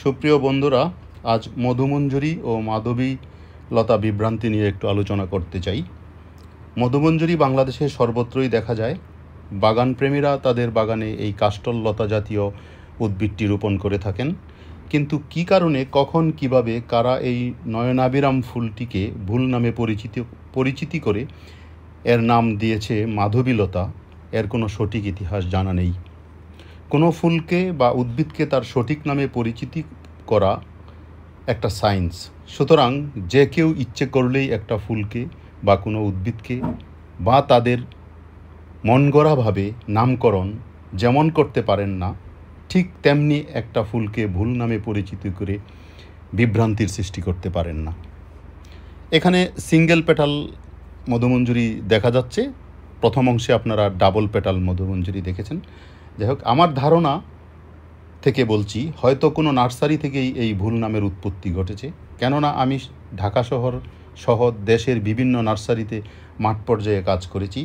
সুপ্রিয় বন্ধুরা আজ মধুমঞ্জুরি ও মাধবী লতা বিভ্রান্তি নিয়ে একটু আলোচনা করতে চাই মধুমঞ্জুরি বাংলাদেশে সর্বত্রই দেখা যায় বাগানপ্রেমীরা তাদের বাগানে এই কাস্টল লতা জাতীয় উদ্ভিদটি রোপণ করে থাকেন কিন্তু কি কারণে কখন কিভাবে কারা এই নয়নাবিরাম ফুলটিকে ভুল নামে পরিচিত পরিচিতি করে এর নাম দিয়েছে মাধবীলতা এর কোনো সঠিক ইতিহাস জানা নেই কোনো ফুলকে বা উদ্ভিদকে তার সঠিক নামে পরিচিতি করা একটা সায়েন্স সুতরাং যে কেউ ইচ্ছে করলেই একটা ফুলকে বা কোনো উদ্ভিদকে বা তাদের মনগড়াভাবে নামকরণ যেমন করতে পারেন না ঠিক তেমনি একটা ফুলকে ভুল নামে পরিচিত করে বিভ্রান্তির সৃষ্টি করতে পারেন না এখানে সিঙ্গেল পেটাল মধুমঞ্জুরি দেখা যাচ্ছে প্রথম অংশে আপনারা ডাবল পেটাল মধুমঞ্জুরি দেখেছেন যাই হোক আমার ধারণা থেকে বলছি হয়তো কোনো নার্সারি থেকেই এই ভুল নামের উৎপত্তি ঘটেছে কেননা আমি ঢাকা শহর সহ দেশের বিভিন্ন নার্সারিতে মাঠ পর্যায়ে কাজ করেছি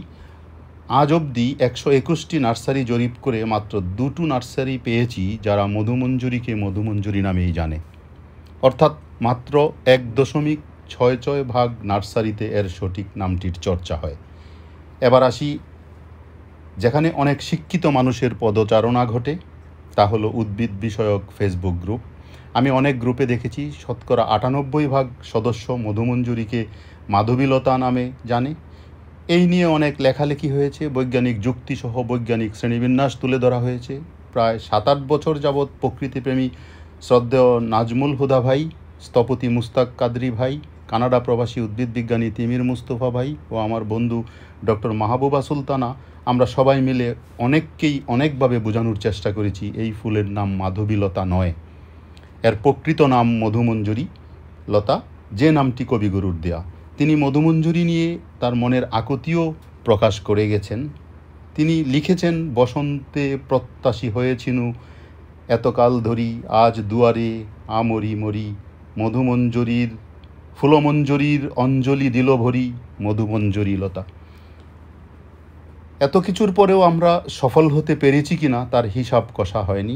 আজ অবধি একশো একুশটি নার্সারি জরিপ করে মাত্র দুটো নার্সারি পেয়েছি যারা মধুমঞ্জুরিকে মধুমঞ্জুরি নামেই জানে অর্থাৎ মাত্র এক দশমিক ছয় ছয় ভাগ নার্সারিতে এর সঠিক নামটির চর্চা হয় এবার আসি যেখানে অনেক শিক্ষিত মানুষের পদচারণা ঘটে তা হলো উদ্ভিদ বিষয়ক ফেসবুক গ্রুপ আমি অনেক গ্রুপে দেখেছি শতকরা আটানব্বই ভাগ সদস্য মধুমঞ্জুরিকে মাধবীলতা নামে জানে এই নিয়ে অনেক লেখালেখি হয়েছে বৈজ্ঞানিক যুক্তিসহ বৈজ্ঞানিক শ্রেণীবিন্যাস তুলে ধরা হয়েছে প্রায় সাত আট বছর যাবৎ প্রকৃতিপ্রেমী শ্রদ্ধেয় নাজমুল হুদা ভাই স্থপতি মুস্তাক কাদরি ভাই কানাডা প্রবাসী উদ্ভিদ বিজ্ঞানী তিমির মুস্তফা ভাই ও আমার বন্ধু ডক্টর মাহবুবা সুলতানা আমরা সবাই মিলে অনেককেই অনেকভাবে বোঝানোর চেষ্টা করেছি এই ফুলের নাম মাধবীলতা নয় এর প্রকৃত নাম মধুমঞ্জুরি লতা যে নামটি কবিগুরুর দেয়া তিনি মধুমঞ্জুরি নিয়ে তার মনের আকুতিও প্রকাশ করে গেছেন তিনি লিখেছেন বসন্তে প্রত্যাশী হয়েছিনু এতকাল ধরি আজ দুয়ারে আমরি মরি মধুমঞ্জুরির ফুলমঞ্জুরির অঞ্জলি দিল ভরি মধুমঞ্জুরি লতা এত কিছুর পরেও আমরা সফল হতে পেরেছি কিনা তার হিসাব কষা হয়নি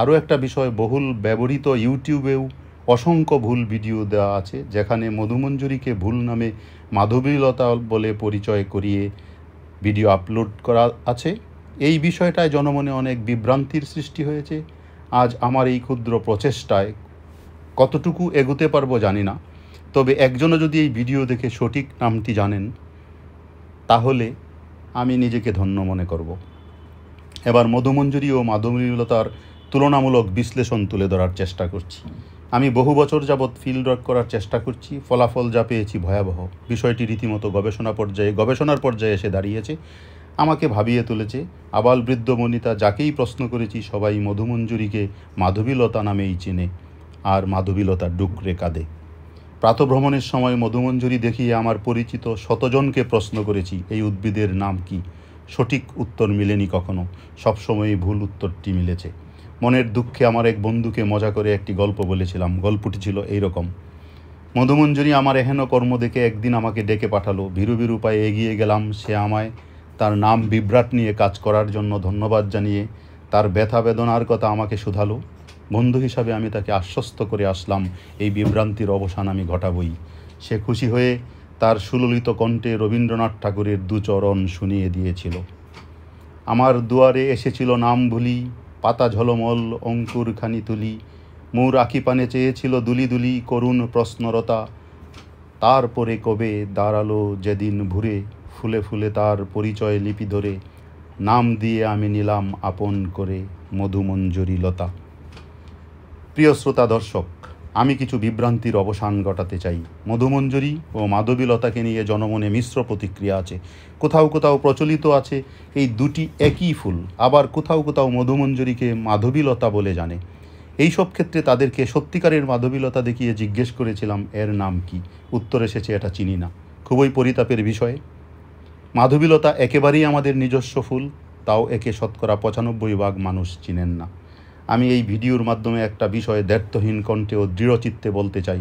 আরও একটা বিষয় বহুল ব্যবহৃত ইউটিউবেও অসংখ্য ভুল ভিডিও দেওয়া আছে যেখানে মধুমঞ্জুরিকে ভুল নামে মাধবীলতা বলে পরিচয় করিয়ে ভিডিও আপলোড করা আছে এই বিষয়টায় জনমনে অনেক বিভ্রান্তির সৃষ্টি হয়েছে আজ আমার এই ক্ষুদ্র প্রচেষ্টায় কতটুকু এগোতে পারবো জানি না তবে একজনও যদি এই ভিডিও দেখে সঠিক নামটি জানেন তাহলে আমি নিজেকে ধন্য মনে করব এবার মধুমঞ্জুরি ও মাধুমীলতার তুলনামূলক বিশ্লেষণ তুলে ধরার চেষ্টা করছি আমি বহু বছর যাবৎ ফিল্ড ওয়ার্ক করার চেষ্টা করছি ফলাফল যা পেয়েছি ভয়াবহ বিষয়টি রীতিমতো গবেষণা পর্যায়ে গবেষণার পর্যায়ে এসে দাঁড়িয়েছে আমাকে ভাবিয়ে তুলেছে আবাল বৃদ্ধ মনিতা যাকেই প্রশ্ন করেছি সবাই মধুমঞ্জুরিকে মাধবীলতা নামেই চেনে আর মাধবীলতা ডুকরে কাঁদে প্রাতভ্রমণের সময় মধুমঞ্জুরি দেখিয়ে আমার পরিচিত শতজনকে প্রশ্ন করেছি এই উদ্ভিদের নাম কি সঠিক উত্তর মিলেনি কখনো সবসময়ই ভুল উত্তরটি মিলেছে মনের দুঃখে আমার এক বন্ধুকে মজা করে একটি গল্প বলেছিলাম গল্পটি ছিল এই রকম মধুমঞ্জুরি আমার এহেন কর্ম দেখে একদিন আমাকে ডেকে পাঠালো ভীরু ভীরু পায়ে এগিয়ে গেলাম সে আমায় তার নাম বিভ্রাট নিয়ে কাজ করার জন্য ধন্যবাদ জানিয়ে তার ব্যথা বেদনার কথা আমাকে শুধালো বন্ধু হিসাবে আমি তাকে আশ্বস্ত করে আসলাম এই বিভ্রান্তির অবসান আমি ঘটাবই সে খুশি হয়ে তার সুললিত কণ্ঠে রবীন্দ্রনাথ ঠাকুরের দুচরণ শুনিয়ে দিয়েছিল আমার দুয়ারে এসেছিল নাম ভুলি পাতা ঝলমল অঙ্কুর খানি তুলি মূর আঁকি পানে চেয়েছিল দুলি দুলি করুণ প্রশ্নরতা তারপরে কবে দাঁড়ালো যেদিন ভুরে ফুলে ফুলে তার পরিচয় লিপি ধরে নাম দিয়ে আমি নিলাম আপন করে মধুমঞ্জুরি লতা প্রিয় শ্রোতা দর্শক আমি কিছু বিভ্রান্তির অবসান ঘটাতে চাই মধুমঞ্জুরি ও মাধবীলতাকে নিয়ে জনমনে মিশ্র প্রতিক্রিয়া আছে কোথাও কোথাও প্রচলিত আছে এই দুটি একই ফুল আবার কোথাও কোথাও মধুমঞ্জুরিকে মাধবীলতা বলে জানে এই সব ক্ষেত্রে তাদেরকে সত্যিকারের মাধবীলতা দেখিয়ে জিজ্ঞেস করেছিলাম এর নাম কি উত্তর এসেছে এটা চিনি না খুবই পরিতাপের বিষয়ে মাধবীলতা একেবারেই আমাদের নিজস্ব ফুল তাও একে শতকরা পঁচানব্বই ভাগ মানুষ চিনেন না আমি এই ভিডিওর মাধ্যমে একটা বিষয়ে দ্ব্যর্থহীন কণ্ঠে ও দৃঢ়চিত্তে বলতে চাই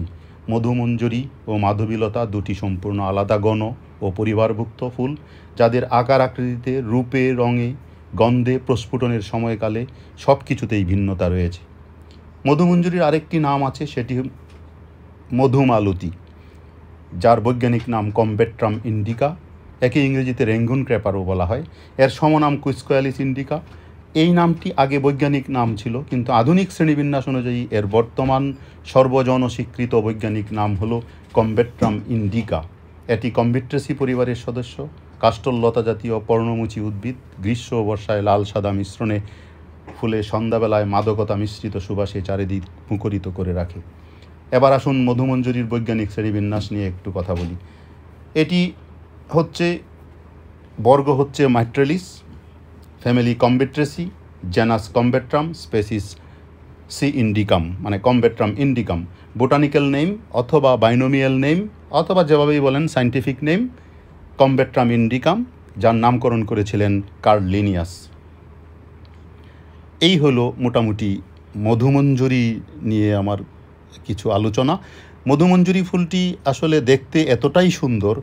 মধুমঞ্জুরি ও মাধবীলতা দুটি সম্পূর্ণ আলাদা গণ ও পরিবারভুক্ত ফুল যাদের আকার আকৃতিতে রূপে রঙে গন্ধে প্রস্ফুটনের সময়কালে সব কিছুতেই ভিন্নতা রয়েছে মধুমঞ্জুরির আরেকটি নাম আছে সেটি মধুমালতি যার বৈজ্ঞানিক নাম কম্বেট্রাম ইন্ডিকা একে ইংরেজিতে রেঙ্গুন ক্র্যাপারও বলা হয় এর সমনাম কুইসকোয়ালিস ইন্ডিকা এই নামটি আগে বৈজ্ঞানিক নাম ছিল কিন্তু আধুনিক শ্রেণীবিন্যাস অনুযায়ী এর বর্তমান সর্বজন স্বীকৃত বৈজ্ঞানিক নাম হল কম্বেট্রাম ইন্ডিকা এটি কম্বিট্রেসি পরিবারের সদস্য কাষ্টলতা জাতীয় পর্ণমুচী উদ্ভিদ গ্রীষ্ম বর্ষায় লাল সাদা মিশ্রণে ফুলে সন্ধ্যাবেলায় মাদকতা মিশ্রিত সুবাসে চারিদিক মুখরিত করে রাখে এবার আসুন মধুমঞ্জুরির বৈজ্ঞানিক শ্রেণীবিন্যাস নিয়ে একটু কথা বলি এটি হচ্ছে বর্গ হচ্ছে Myrtales family Combretaceae genus Combretum species C indicum মানে কম্বেট্রাম ইন্ডিকাম বোটানিক্যাল নেম অথবা বাইনোমিয়াল নেম অথবা যেভাবেই বলেন সাইন্টিফিক নেম কম্বেট্রাম ইন্ডিকাম যার নামকরণ করেছিলেন কার্লিনিয়াস এই হলো মোটামুটি মধুমঞ্জুরি নিয়ে আমার কিছু আলোচনা মধুমঞ্জুরি ফুলটি আসলে দেখতে এতটাই সুন্দর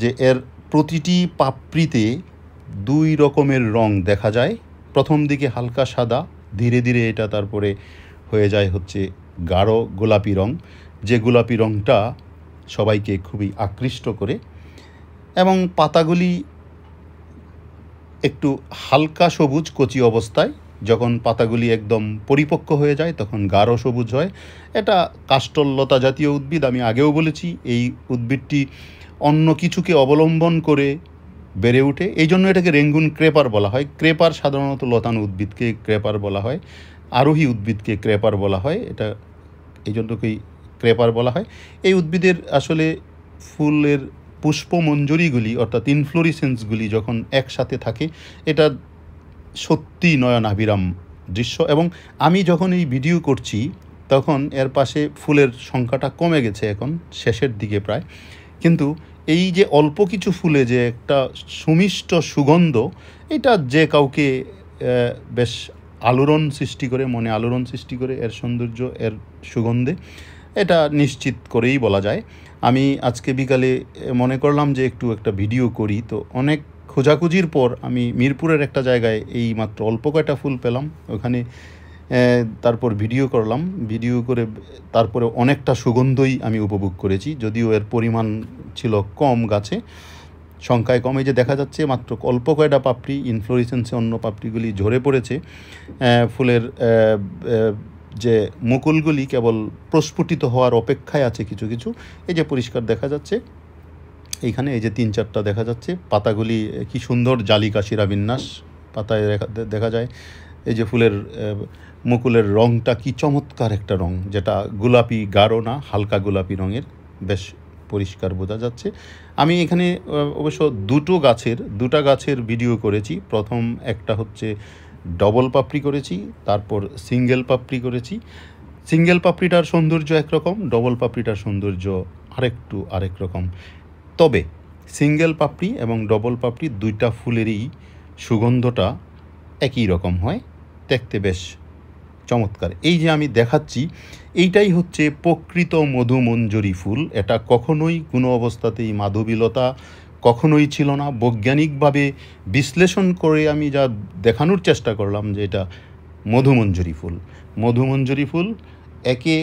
যে এর প্রতিটি পাপড়িতে দুই রকমের রং দেখা যায় প্রথম দিকে হালকা সাদা ধীরে ধীরে এটা তারপরে হয়ে যায় হচ্ছে গাঢ় গোলাপি রং যে গোলাপি রংটা সবাইকে খুবই আকৃষ্ট করে এবং পাতাগুলি একটু হালকা সবুজ কচি অবস্থায় যখন পাতাগুলি একদম পরিপক্ক হয়ে যায় তখন গাঢ় সবুজ হয় এটা কাষ্ঠলতা জাতীয় উদ্ভিদ আমি আগেও বলেছি এই উদ্ভিদটি অন্য কিছুকে অবলম্বন করে বেড়ে উঠে এই জন্য এটাকে রেঙ্গুন ক্রেপার বলা হয় ক্রেপার সাধারণত লতানো উদ্ভিদকে ক্রেপার বলা হয় আরোহী উদ্ভিদকে ক্রেপার বলা হয় এটা এই জন্যকেই ক্রেপার বলা হয় এই উদ্ভিদের আসলে ফুলের পুষ্পমঞ্জরিগুলি অর্থাৎ ইনফ্লোরিসেন্সগুলি যখন একসাথে থাকে এটা সত্যি নয়নাভিরাম দৃশ্য এবং আমি যখন এই ভিডিও করছি তখন এর পাশে ফুলের সংখ্যাটা কমে গেছে এখন শেষের দিকে প্রায় কিন্তু এই যে অল্প কিছু ফুলে যে একটা সুমিষ্ট সুগন্ধ এটা যে কাউকে বেশ আলোড়ন সৃষ্টি করে মনে আলোড়ন সৃষ্টি করে এর সৌন্দর্য এর সুগন্ধে এটা নিশ্চিত করেই বলা যায় আমি আজকে বিকালে মনে করলাম যে একটু একটা ভিডিও করি তো অনেক খোঁজাখুঁজির পর আমি মিরপুরের একটা জায়গায় এই মাত্র অল্প কয়টা ফুল পেলাম ওখানে তারপর ভিডিও করলাম ভিডিও করে তারপরে অনেকটা সুগন্ধই আমি উপভোগ করেছি যদিও এর পরিমাণ ছিল কম গাছে সংখ্যায় কমে যে দেখা যাচ্ছে মাত্র অল্প কয়টা পাপড়ি ইনফ্লোরিসেন্সে অন্য পাপড়িগুলি ঝরে পড়েছে ফুলের যে মুকুলগুলি কেবল প্রস্ফুটিত হওয়ার অপেক্ষায় আছে কিছু কিছু এই যে পরিষ্কার দেখা যাচ্ছে এইখানে এই যে তিন চারটা দেখা যাচ্ছে পাতাগুলি কি সুন্দর জালিকাশিরা বিন্যাস পাতায় দেখা যায় এই যে ফুলের মুকুলের রঙটা কি চমৎকার একটা রঙ যেটা গোলাপি গাঢ় না হালকা গোলাপি রঙের বেশ পরিষ্কার বোঝা যাচ্ছে আমি এখানে অবশ্য দুটো গাছের দুটা গাছের ভিডিও করেছি প্রথম একটা হচ্ছে ডবল পাপড়ি করেছি তারপর সিঙ্গেল পাপড়ি করেছি সিঙ্গেল পাপড়িটার সৌন্দর্য একরকম ডবল পাপড়িটার সৌন্দর্য আরেকটু আরেক রকম তবে সিঙ্গেল পাপড়ি এবং ডবল পাপড়ি দুইটা ফুলেরই সুগন্ধটা একই রকম হয় দেখতে বেশ চমৎকার এই যে আমি দেখাচ্ছি এইটাই হচ্ছে প্রকৃত মধুমঞ্জুরি ফুল এটা কখনোই কোনো অবস্থাতেই মাধবীলতা কখনোই ছিল না বৈজ্ঞানিকভাবে বিশ্লেষণ করে আমি যা দেখানোর চেষ্টা করলাম যে এটা মধুমঞ্জুরি ফুল মধুমঞ্জুরি ফুল একে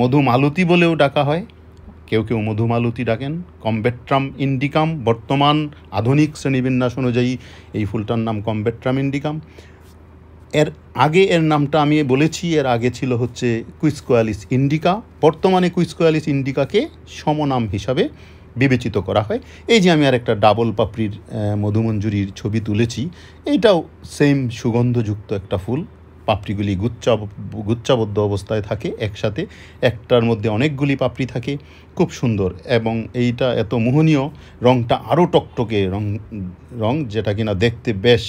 মধুমালতি বলেও ডাকা হয় কেউ কেউ মধুমালতি ডাকেন কম্বেট্রাম ইন্ডিকাম বর্তমান আধুনিক শ্রেণীবিন্যাস অনুযায়ী এই ফুলটার নাম কম্বেট্রাম ইন্ডিকাম এর আগে এর নামটা আমি বলেছি এর আগে ছিল হচ্ছে কুইসকোয়ালিস ইন্ডিকা বর্তমানে কুইসকোয়ালিস ইন্ডিকাকে সমনাম হিসাবে বিবেচিত করা হয় এই যে আমি আর একটা ডাবল পাপড়ির মধুমঞ্জুরির ছবি তুলেছি এইটাও সেম সুগন্ধযুক্ত একটা ফুল পাপড়িগুলি গুচ্ছা গুচ্ছাবদ্ধ অবস্থায় থাকে একসাথে একটার মধ্যে অনেকগুলি পাপড়ি থাকে খুব সুন্দর এবং এইটা এত মোহনীয় রঙটা আরও টকটকে রং রং যেটা কিনা দেখতে বেশ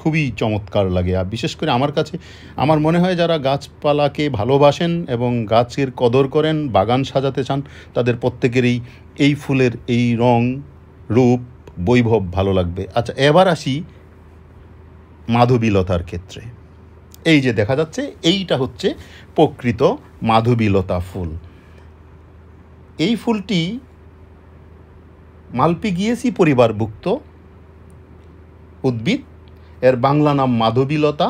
খুবই চমৎকার লাগে আর বিশেষ করে আমার কাছে আমার মনে হয় যারা গাছপালাকে ভালোবাসেন এবং গাছের কদর করেন বাগান সাজাতে চান তাদের প্রত্যেকেরই এই ফুলের এই রং রূপ বৈভব ভালো লাগবে আচ্ছা এবার আসি মাধবীলতার ক্ষেত্রে এই যে দেখা যাচ্ছে এইটা হচ্ছে প্রকৃত মাধবীলতা ফুল এই ফুলটি মালপি গিয়েছি পরিবারভুক্ত উদ্ভিদ এর বাংলা নাম মাধবীলতা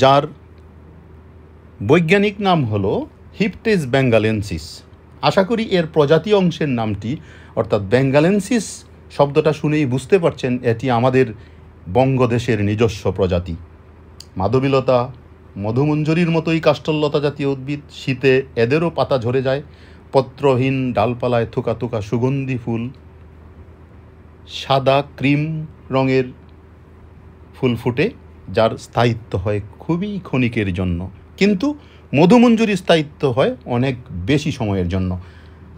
যার বৈজ্ঞানিক নাম হল হিপটেজ ব্যাঙ্গালেন্সিস আশা করি এর প্রজাতি অংশের নামটি অর্থাৎ ব্যাঙ্গালেন্সিস শব্দটা শুনেই বুঝতে পারছেন এটি আমাদের বঙ্গদেশের নিজস্ব প্রজাতি মাধবীলতা মধুমঞ্জুরির মতোই কাষ্ঠল্যতা জাতীয় উদ্ভিদ শীতে এদেরও পাতা ঝরে যায় পত্রহীন ডালপালায় থুকা থুকা সুগন্ধি ফুল সাদা ক্রিম রঙের ফুল ফুটে যার স্থায়িত্ব হয় খুবই ক্ষণিকের জন্য কিন্তু মধুমঞ্জুরির স্থায়িত্ব হয় অনেক বেশি সময়ের জন্য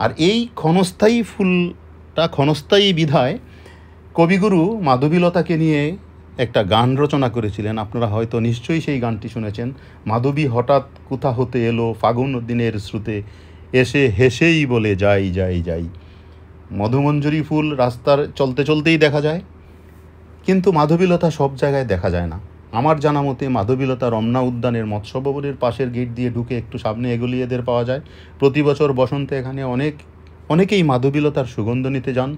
আর এই ক্ষণস্থায়ী ফুলটা ক্ষণস্থায়ী বিধায় কবিগুরু মাধবীলতাকে নিয়ে একটা গান রচনা করেছিলেন আপনারা হয়তো নিশ্চয়ই সেই গানটি শুনেছেন মাধবী হঠাৎ কোথা হতে এলো ফাগুন দিনের শ্রুতে এসে হেসেই বলে যাই যাই যাই মধুমঞ্জুরি ফুল রাস্তার চলতে চলতেই দেখা যায় কিন্তু মাধবীলতা সব জায়গায় দেখা যায় না আমার জানা মতে মাধবীলতা রমনা উদ্যানের মৎস্য ভবনের পাশের গেট দিয়ে ঢুকে একটু সামনে এগুলিয়ে এদের পাওয়া যায় প্রতি বছর বসন্তে এখানে অনেক অনেকেই মাধবীলতার সুগন্ধ নিতে যান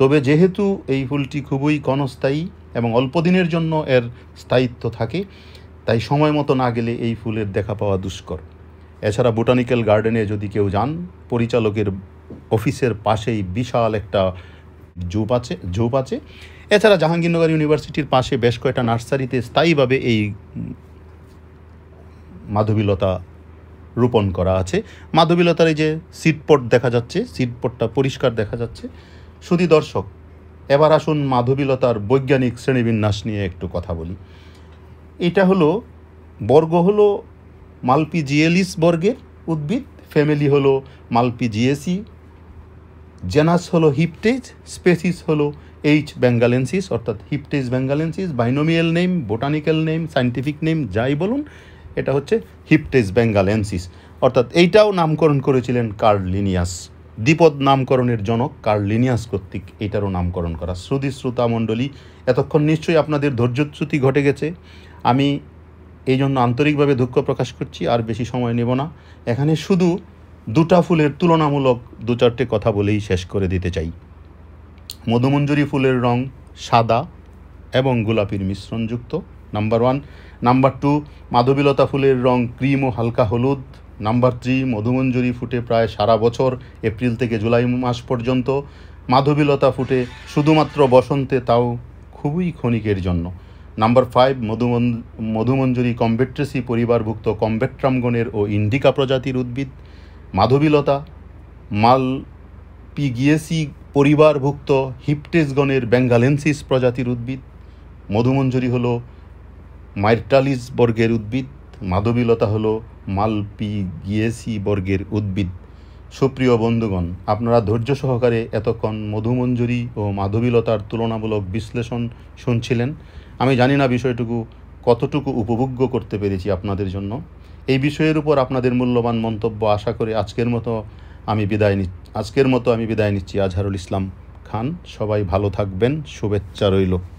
তবে যেহেতু এই ফুলটি খুবই ক্ষণস্থায়ী এবং অল্প দিনের জন্য এর স্থায়িত্ব থাকে তাই সময় মতো না গেলে এই ফুলের দেখা পাওয়া দুষ্কর এছাড়া বোটানিক্যাল গার্ডেনে যদি কেউ যান পরিচালকের অফিসের পাশেই বিশাল একটা জোপ আছে জোপ আছে এছাড়া জাহাঙ্গীরনগর ইউনিভার্সিটির পাশে বেশ কয়েকটা নার্সারিতে স্থায়ীভাবে এই মাধবীলতা রোপণ করা আছে মাধবীলতার এই যে সিটপট দেখা যাচ্ছে সিটপটটা পরিষ্কার দেখা যাচ্ছে শুধু দর্শক এবার আসুন মাধবীলতার বৈজ্ঞানিক শ্রেণীবিন্যাস নিয়ে একটু কথা বলি এটা হলো বর্গ হলো মালপি জিয়েলিস বর্গের উদ্ভিদ ফ্যামিলি হলো মালপি জিএসি জেনাস হলো হিপটেজ স্পেসিস হলো এইচ বেঙ্গালেন্সিস অর্থাৎ Hiptage benghalensis binomial name botanical name scientific name যাই বলুন এটা হচ্ছে হিপটেজ বেঙ্গালেন্সিস অর্থাৎ এইটাও নামকরণ করেছিলেন কার্লিনিয়াস দ্বিপদ নামকরণের জনক কার্লিনিয়াস কর্তৃক এটারও নামকরণ করা শ্রুতি শ্রোতা মণ্ডলী এতক্ষণ নিশ্চয়ই আপনাদের ধৈর্যচ্যুতি ঘটে গেছে আমি এই জন্য আন্তরিকভাবে দুঃখ প্রকাশ করছি আর বেশি সময় নেব না এখানে শুধু দুটা ফুলের তুলনামূলক দু চারটে কথা বলেই শেষ করে দিতে চাই মধুমঞ্জুরি ফুলের রং সাদা এবং গোলাপির মিশ্রণযুক্ত নাম্বার ওয়ান নাম্বার টু মাধবীলতা ফুলের রং ক্রিম ও হালকা হলুদ নাম্বার থ্রি মধুমঞ্জুরি ফুটে প্রায় সারা বছর এপ্রিল থেকে জুলাই মাস পর্যন্ত মাধবীলতা ফুটে শুধুমাত্র বসন্তে তাও খুবই ক্ষণিকের জন্য নাম্বার ফাইভ মধুমন মধুমঞ্জুরি কম্বেট্রেসি পরিবারভুক্ত কম্বেট্রামগণের ও ইন্ডিকা প্রজাতির উদ্ভিদ মাধবীলতা মাল পিগিয়েসি পরিবারভুক্ত হিপটেসগণের ব্যাঙ্গালেন্সিস প্রজাতির উদ্ভিদ মধুমঞ্জুরি হল মাইরটালিস বর্গের উদ্ভিদ মাধবীলতা হল মালপি গিয়েসি বর্গের উদ্ভিদ সুপ্রিয় বন্ধুগণ আপনারা ধৈর্য সহকারে এতক্ষণ মধুমঞ্জুরি ও মাধবীলতার তুলনামূলক বিশ্লেষণ শুনছিলেন আমি জানি না বিষয়টুকু কতটুকু উপভোগ্য করতে পেরেছি আপনাদের জন্য এই বিষয়ের উপর আপনাদের মূল্যবান মন্তব্য আশা করে আজকের মতো আমি বিদায় নিচ্ছি আজকের মতো আমি বিদায় নিচ্ছি আজহারুল ইসলাম খান সবাই ভালো থাকবেন শুভেচ্ছা রইল